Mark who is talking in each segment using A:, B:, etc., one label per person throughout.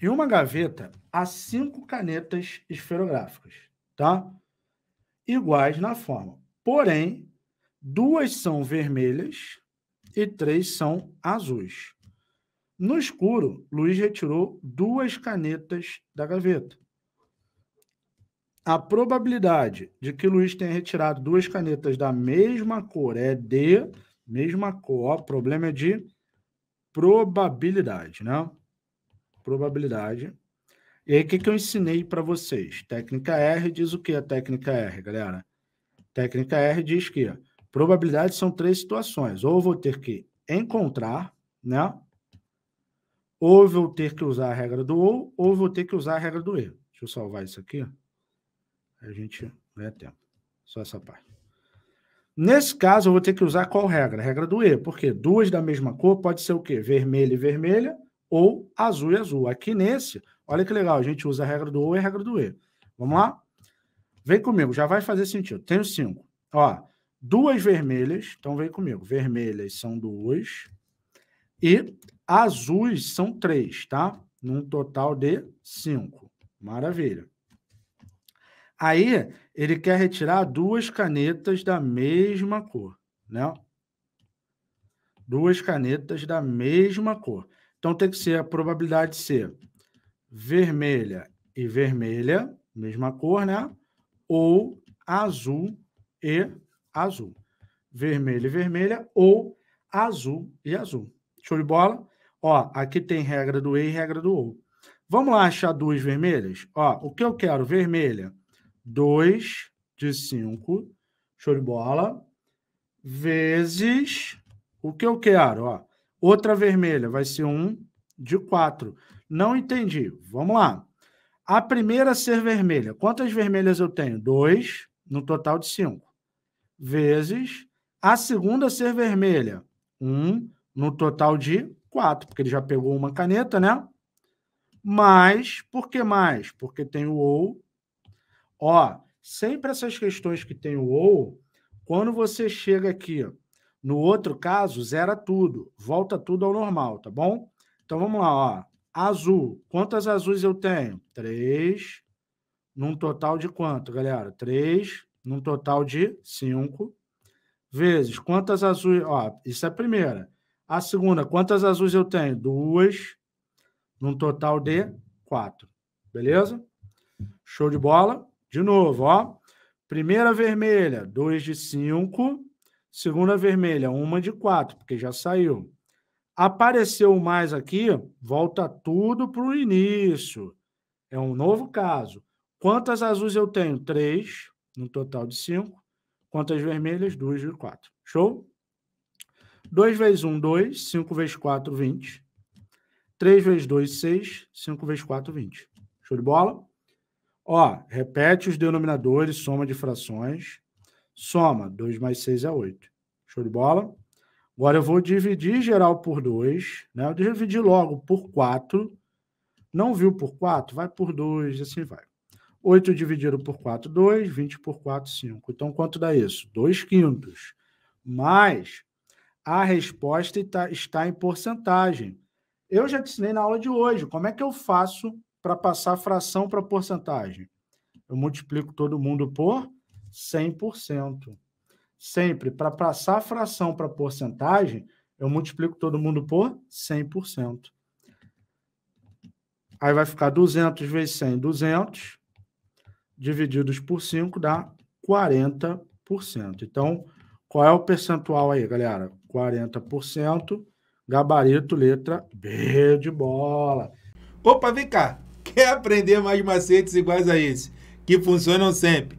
A: e uma gaveta há cinco canetas esferográficas, tá? Iguais na forma. Porém, duas são vermelhas e três são azuis. No escuro, Luiz retirou duas canetas da gaveta. A probabilidade de que Luiz tenha retirado duas canetas da mesma cor é de mesma cor, o problema é de probabilidade, né? probabilidade. E aí, o que, que eu ensinei para vocês? Técnica R diz o que a técnica R, galera? Técnica R diz que probabilidade são três situações. Ou eu vou ter que encontrar, né? Ou eu vou ter que usar a regra do ou, ou eu vou ter que usar a regra do e. Deixa eu salvar isso aqui. A gente ganha tempo. Só essa parte. Nesse caso, eu vou ter que usar qual regra? A regra do E. Porque duas da mesma cor pode ser o quê? Vermelha e vermelha, ou azul e azul. Aqui nesse, olha que legal, a gente usa a regra do ou e a regra do e. Vamos lá? Vem comigo, já vai fazer sentido. Tenho cinco. Ó, duas vermelhas, então vem comigo. Vermelhas são duas e azuis são três, tá? Num total de cinco. Maravilha. Aí, ele quer retirar duas canetas da mesma cor, né? Duas canetas da mesma cor. Então tem que ser a probabilidade de ser vermelha e vermelha, mesma cor, né? Ou azul e azul. Vermelha e vermelha ou azul e azul. Show de bola? Ó, aqui tem regra do E e regra do OU. Vamos lá achar duas vermelhas? Ó, o que eu quero? Vermelha, 2 de 5, show de bola, vezes o que eu quero, ó, Outra vermelha vai ser um de quatro. Não entendi. Vamos lá. A primeira ser vermelha. Quantas vermelhas eu tenho? Dois, no total de cinco. Vezes a segunda ser vermelha. Um, no total de quatro, porque ele já pegou uma caneta, né? Mas, por que mais? Porque tem o ou. Ó, sempre essas questões que tem o ou, quando você chega aqui, ó, no outro caso, zera tudo, volta tudo ao normal, tá bom? Então vamos lá, ó. Azul, quantas azuis eu tenho? Três, num total de quanto, galera? Três, num total de cinco, vezes quantas azuis, ó, isso é a primeira. A segunda, quantas azuis eu tenho? Duas, num total de quatro, beleza? Show de bola. De novo, ó. Primeira vermelha, 2 de 5 Segunda vermelha, uma de quatro, porque já saiu. Apareceu mais aqui, volta tudo para o início. É um novo caso. Quantas azuis eu tenho? Três, no total de cinco. Quantas vermelhas? Duas de quatro. Show? 2 vezes 1, 2. 5 vezes 4, 20. 3 vezes 2, 6. 5 vezes 4, 20. Show de bola? Ó, repete os denominadores, soma de frações. Soma, 2 mais 6 é 8. Show de bola? Agora eu vou dividir geral por 2, né? Eu dividi logo por 4. Não viu por 4? Vai por 2 assim vai. 8 dividido por 4, 2. 20 por 4, 5. Então, quanto dá isso? 2 quintos. Mas a resposta está em porcentagem. Eu já te ensinei na aula de hoje. Como é que eu faço para passar fração para porcentagem? Eu multiplico todo mundo por 100%. Sempre, para passar a fração para porcentagem, eu multiplico todo mundo por 100%. Aí vai ficar 200 vezes 100, 200, divididos por 5 dá 40%. Então, qual é o percentual aí, galera?
B: 40%, gabarito, letra B de bola. Opa, vem cá, quer aprender mais macetes iguais a esse, que funcionam sempre?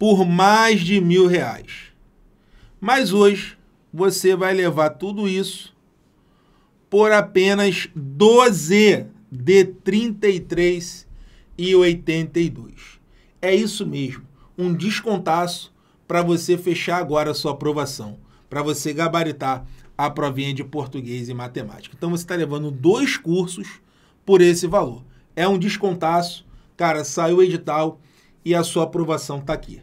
B: por mais de mil reais. Mas hoje você vai levar tudo isso por apenas 12 de 33 e 82. É isso mesmo, um descontaço para você fechar agora a sua aprovação, para você gabaritar a provinha de português e matemática. Então você está levando dois cursos por esse valor. É um descontaço, cara, saiu o edital e a sua aprovação está aqui.